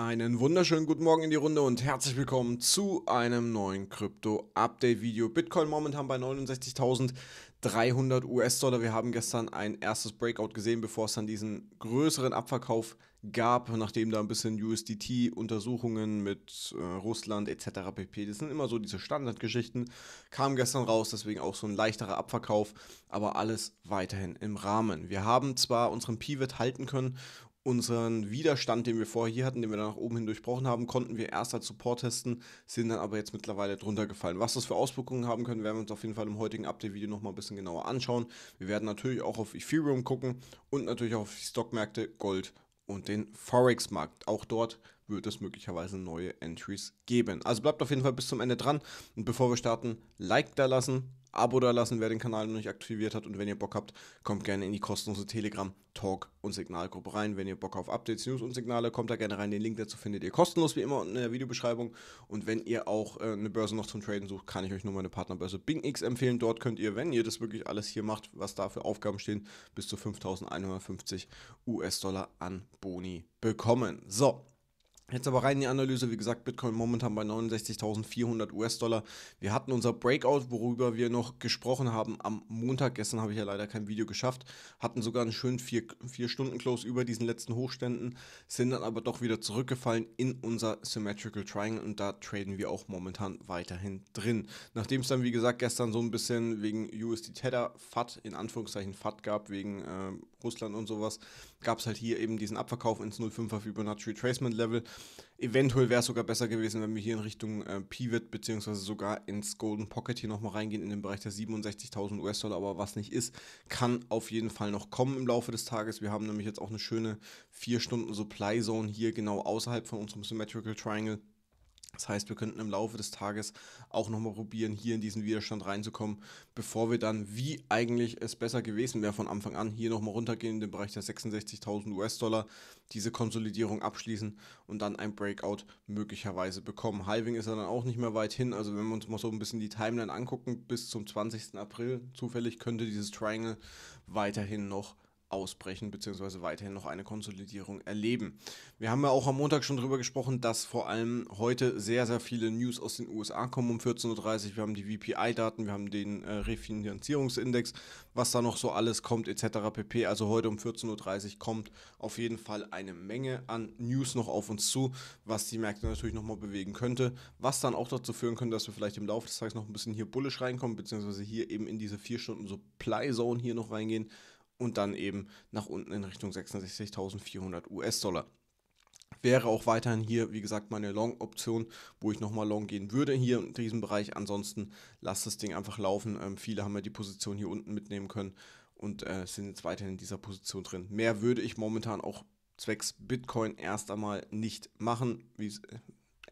Einen wunderschönen guten Morgen in die Runde und herzlich willkommen zu einem neuen Krypto-Update-Video. Bitcoin momentan bei 69.300 US-Dollar. Wir haben gestern ein erstes Breakout gesehen, bevor es dann diesen größeren Abverkauf gab, nachdem da ein bisschen USDT-Untersuchungen mit äh, Russland etc. pp. Das sind immer so diese Standardgeschichten. Kam gestern raus, deswegen auch so ein leichterer Abverkauf, aber alles weiterhin im Rahmen. Wir haben zwar unseren Pivot halten können unseren Widerstand, den wir vorher hier hatten, den wir dann nach oben hin durchbrochen haben, konnten wir erst als Support testen, sind dann aber jetzt mittlerweile drunter gefallen. Was das für Auswirkungen haben können, werden wir uns auf jeden Fall im heutigen Update-Video nochmal ein bisschen genauer anschauen. Wir werden natürlich auch auf Ethereum gucken und natürlich auch auf die Stockmärkte Gold und den Forex-Markt. Auch dort wird es möglicherweise neue Entries geben. Also bleibt auf jeden Fall bis zum Ende dran und bevor wir starten, Like da lassen Abo da lassen, wer den Kanal noch nicht aktiviert hat. Und wenn ihr Bock habt, kommt gerne in die kostenlose Telegram, Talk und Signalgruppe rein. Wenn ihr Bock auf Updates, News und Signale, kommt da gerne rein. Den Link dazu findet ihr kostenlos wie immer unten in der Videobeschreibung. Und wenn ihr auch äh, eine Börse noch zum Traden sucht, kann ich euch nur meine Partnerbörse BingX empfehlen. Dort könnt ihr, wenn ihr das wirklich alles hier macht, was da für Aufgaben stehen, bis zu 5150 US-Dollar an Boni bekommen. So, Jetzt aber rein in die Analyse, wie gesagt, Bitcoin momentan bei 69.400 US-Dollar. Wir hatten unser Breakout, worüber wir noch gesprochen haben am Montag. Gestern habe ich ja leider kein Video geschafft. Hatten sogar einen schönen 4-Stunden-Close über diesen letzten Hochständen, sind dann aber doch wieder zurückgefallen in unser Symmetrical Triangle und da traden wir auch momentan weiterhin drin. Nachdem es dann, wie gesagt, gestern so ein bisschen wegen USD-Tether, FAT, in Anführungszeichen FAT gab, wegen äh, Russland und sowas, gab es halt hier eben diesen Abverkauf ins 05er Fibonacci Retracement Level. Eventuell wäre es sogar besser gewesen, wenn wir hier in Richtung äh, Pivot bzw. sogar ins Golden Pocket hier nochmal reingehen in den Bereich der 67.000 US-Dollar. Aber was nicht ist, kann auf jeden Fall noch kommen im Laufe des Tages. Wir haben nämlich jetzt auch eine schöne 4 Stunden Supply Zone hier genau außerhalb von unserem Symmetrical Triangle. Das heißt, wir könnten im Laufe des Tages auch nochmal probieren, hier in diesen Widerstand reinzukommen, bevor wir dann, wie eigentlich es besser gewesen wäre von Anfang an, hier nochmal runtergehen in den Bereich der 66.000 US-Dollar, diese Konsolidierung abschließen und dann ein Breakout möglicherweise bekommen. Halving ist ja dann auch nicht mehr weit hin, also wenn wir uns mal so ein bisschen die Timeline angucken, bis zum 20. April zufällig könnte dieses Triangle weiterhin noch ausbrechen, beziehungsweise weiterhin noch eine Konsolidierung erleben. Wir haben ja auch am Montag schon darüber gesprochen, dass vor allem heute sehr, sehr viele News aus den USA kommen um 14.30 Uhr. Wir haben die VPI-Daten, wir haben den äh, Refinanzierungsindex, was da noch so alles kommt, etc. pp. Also heute um 14.30 Uhr kommt auf jeden Fall eine Menge an News noch auf uns zu, was die Märkte natürlich nochmal bewegen könnte, was dann auch dazu führen könnte, dass wir vielleicht im Laufe des Tages noch ein bisschen hier bullisch reinkommen, beziehungsweise hier eben in diese 4 Stunden Supply Zone hier noch reingehen und dann eben nach unten in Richtung 66.400 US-Dollar. Wäre auch weiterhin hier, wie gesagt, meine Long-Option, wo ich nochmal Long gehen würde hier in diesem Bereich. Ansonsten lasst das Ding einfach laufen. Ähm, viele haben ja die Position hier unten mitnehmen können und äh, sind jetzt weiterhin in dieser Position drin. Mehr würde ich momentan auch zwecks Bitcoin erst einmal nicht machen. Wie äh,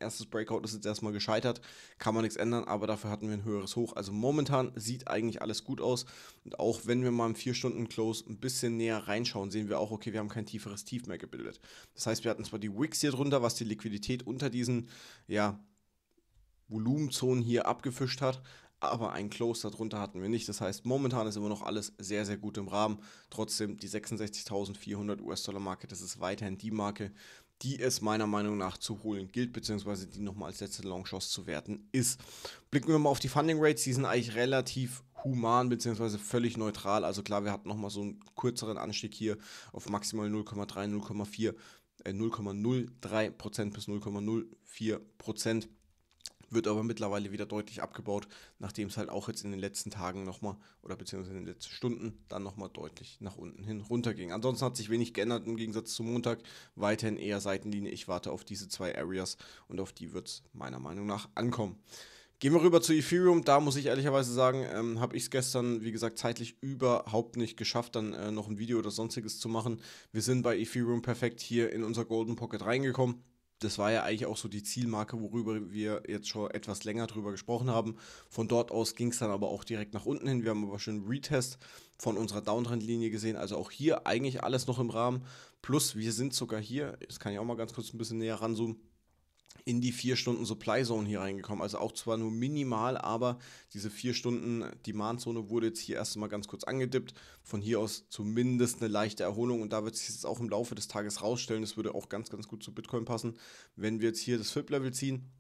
erstes Breakout ist jetzt erstmal gescheitert, kann man nichts ändern, aber dafür hatten wir ein höheres Hoch. Also momentan sieht eigentlich alles gut aus. Und auch wenn wir mal im 4-Stunden-Close ein bisschen näher reinschauen, sehen wir auch, okay, wir haben kein tieferes Tief mehr gebildet. Das heißt, wir hatten zwar die Wicks hier drunter, was die Liquidität unter diesen, ja, Volumenzonen hier abgefischt hat, aber ein Close darunter hatten wir nicht. Das heißt, momentan ist immer noch alles sehr, sehr gut im Rahmen. Trotzdem, die 66.400 US-Dollar-Marke, das ist weiterhin die Marke, die es meiner Meinung nach zu holen gilt, beziehungsweise die nochmal als letzte Longchance zu werten ist. Blicken wir mal auf die Funding Rates, die sind eigentlich relativ human beziehungsweise völlig neutral. Also klar, wir hatten nochmal so einen kürzeren Anstieg hier auf maximal 0,3, 0,4, äh 0,03% bis 0,04% wird aber mittlerweile wieder deutlich abgebaut, nachdem es halt auch jetzt in den letzten Tagen nochmal oder beziehungsweise in den letzten Stunden dann nochmal deutlich nach unten hin runterging. Ansonsten hat sich wenig geändert im Gegensatz zum Montag. Weiterhin eher Seitenlinie. Ich warte auf diese zwei Areas und auf die wird es meiner Meinung nach ankommen. Gehen wir rüber zu Ethereum. Da muss ich ehrlicherweise sagen, ähm, habe ich es gestern, wie gesagt, zeitlich überhaupt nicht geschafft, dann äh, noch ein Video oder sonstiges zu machen. Wir sind bei Ethereum perfekt hier in unser Golden Pocket reingekommen das war ja eigentlich auch so die Zielmarke, worüber wir jetzt schon etwas länger drüber gesprochen haben. Von dort aus ging es dann aber auch direkt nach unten hin. Wir haben aber schon einen Retest von unserer Downtrend-Linie gesehen. Also auch hier eigentlich alles noch im Rahmen. Plus, wir sind sogar hier, das kann ich auch mal ganz kurz ein bisschen näher ranzoomen in die 4 Stunden Supply Zone hier reingekommen. Also auch zwar nur minimal, aber diese 4 Stunden Demand Zone wurde jetzt hier erstmal ganz kurz angedippt. Von hier aus zumindest eine leichte Erholung und da wird sich jetzt auch im Laufe des Tages rausstellen. Das würde auch ganz, ganz gut zu Bitcoin passen. Wenn wir jetzt hier das FIP Level ziehen,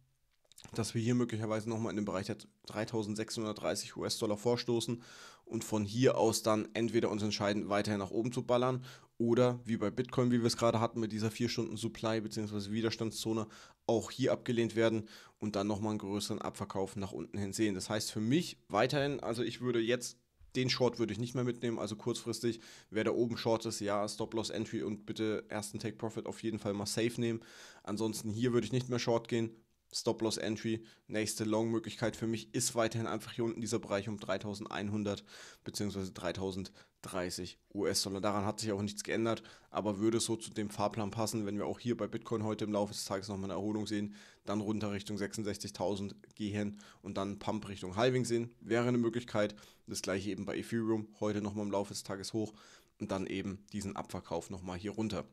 dass wir hier möglicherweise nochmal in den Bereich der 3630 US-Dollar vorstoßen und von hier aus dann entweder uns entscheiden, weiterhin nach oben zu ballern oder wie bei Bitcoin, wie wir es gerade hatten, mit dieser 4-Stunden-Supply bzw. Widerstandszone auch hier abgelehnt werden und dann nochmal einen größeren Abverkauf nach unten hin sehen. Das heißt für mich weiterhin, also ich würde jetzt den Short würde ich nicht mehr mitnehmen, also kurzfristig. Wer da oben Short ist, ja, Stop-Loss-Entry und bitte ersten Take-Profit auf jeden Fall mal safe nehmen. Ansonsten hier würde ich nicht mehr Short gehen, Stop-Loss-Entry. Nächste Long-Möglichkeit für mich ist weiterhin einfach hier unten dieser Bereich um 3100 bzw. 3030 US-Dollar. Daran hat sich auch nichts geändert, aber würde es so zu dem Fahrplan passen, wenn wir auch hier bei Bitcoin heute im Laufe des Tages nochmal eine Erholung sehen, dann runter Richtung 66.000 gehen und dann Pump Richtung Halving sehen, wäre eine Möglichkeit. Das gleiche eben bei Ethereum, heute nochmal im Laufe des Tages hoch und dann eben diesen Abverkauf nochmal hier runter.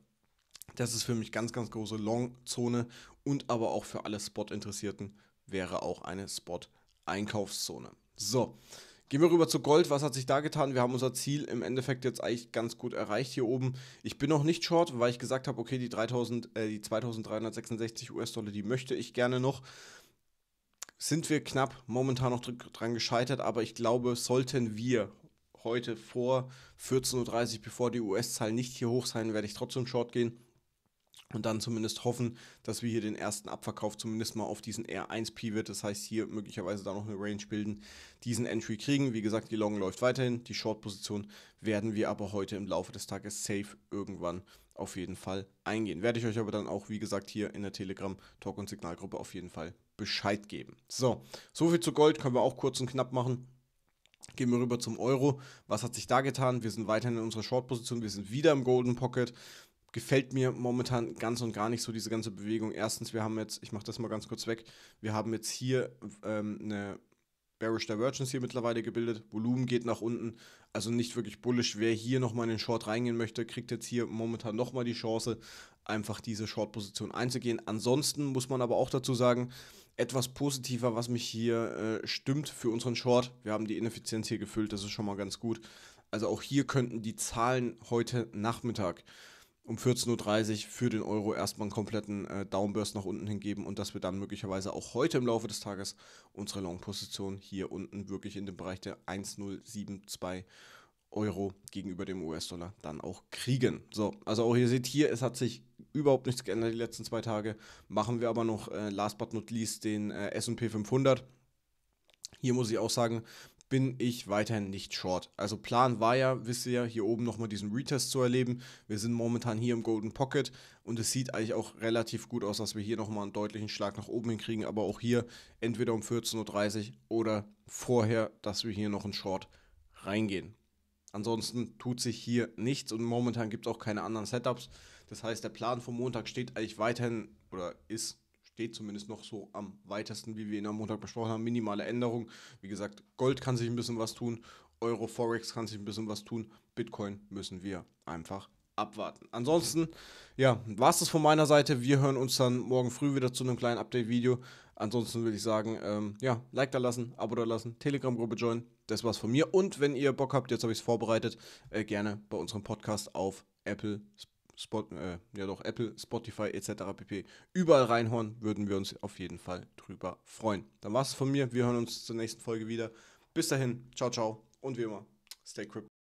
Das ist für mich ganz, ganz große Long-Zone und aber auch für alle Spot-Interessierten wäre auch eine Spot-Einkaufszone. So, Gehen wir rüber zu Gold. Was hat sich da getan? Wir haben unser Ziel im Endeffekt jetzt eigentlich ganz gut erreicht hier oben. Ich bin noch nicht short, weil ich gesagt habe, okay, die, 3000, äh, die 2366 US-Dollar, die möchte ich gerne noch. Sind wir knapp momentan noch dran gescheitert, aber ich glaube, sollten wir heute vor 14.30 Uhr, bevor die US-Zahl nicht hier hoch sein, werde ich trotzdem short gehen und dann zumindest hoffen, dass wir hier den ersten Abverkauf zumindest mal auf diesen R1 Pivot, das heißt hier möglicherweise da noch eine Range bilden, diesen Entry kriegen. Wie gesagt, die Long läuft weiterhin, die Short-Position werden wir aber heute im Laufe des Tages safe irgendwann auf jeden Fall eingehen. Werde ich euch aber dann auch, wie gesagt, hier in der Telegram-Talk- und Signalgruppe auf jeden Fall Bescheid geben. So, viel zu Gold, können wir auch kurz und knapp machen. Gehen wir rüber zum Euro. Was hat sich da getan? Wir sind weiterhin in unserer Short-Position. Wir sind wieder im Golden Pocket gefällt mir momentan ganz und gar nicht so diese ganze Bewegung. Erstens, wir haben jetzt, ich mache das mal ganz kurz weg, wir haben jetzt hier ähm, eine Bearish Divergence hier mittlerweile gebildet, Volumen geht nach unten, also nicht wirklich bullish. Wer hier nochmal in den Short reingehen möchte, kriegt jetzt hier momentan nochmal die Chance, einfach diese Short-Position einzugehen. Ansonsten muss man aber auch dazu sagen, etwas positiver, was mich hier äh, stimmt für unseren Short. Wir haben die Ineffizienz hier gefüllt, das ist schon mal ganz gut. Also auch hier könnten die Zahlen heute Nachmittag um 14.30 Uhr für den Euro erstmal einen kompletten äh, Downburst nach unten hingeben und dass wir dann möglicherweise auch heute im Laufe des Tages unsere Long-Position hier unten wirklich in dem Bereich der 1072 Euro gegenüber dem US-Dollar dann auch kriegen. So, also auch ihr seht hier, es hat sich überhaupt nichts geändert die letzten zwei Tage. Machen wir aber noch äh, last but not least den äh, S&P 500. Hier muss ich auch sagen, bin ich weiterhin nicht short. Also Plan war ja, wisst ihr ja, hier oben nochmal diesen Retest zu erleben. Wir sind momentan hier im Golden Pocket und es sieht eigentlich auch relativ gut aus, dass wir hier nochmal einen deutlichen Schlag nach oben hinkriegen, aber auch hier entweder um 14.30 Uhr oder vorher, dass wir hier noch einen Short reingehen. Ansonsten tut sich hier nichts und momentan gibt es auch keine anderen Setups. Das heißt, der Plan vom Montag steht eigentlich weiterhin oder ist steht zumindest noch so am weitesten, wie wir ihn am Montag besprochen haben. Minimale Änderung. Wie gesagt, Gold kann sich ein bisschen was tun, Euro Forex kann sich ein bisschen was tun, Bitcoin müssen wir einfach abwarten. Ansonsten, ja, war es das von meiner Seite. Wir hören uns dann morgen früh wieder zu einem kleinen Update-Video. Ansonsten würde ich sagen, ähm, ja, Like da lassen, Abo da lassen, Telegram-Gruppe joinen. Das war's von mir. Und wenn ihr Bock habt, jetzt habe ich es vorbereitet, äh, gerne bei unserem Podcast auf Apple, Spotify. Spot, äh, ja doch, Apple, Spotify etc. pp. Überall reinhauen, würden wir uns auf jeden Fall drüber freuen. Dann war es von mir. Wir hören uns zur nächsten Folge wieder. Bis dahin, ciao, ciao und wie immer, stay crypto.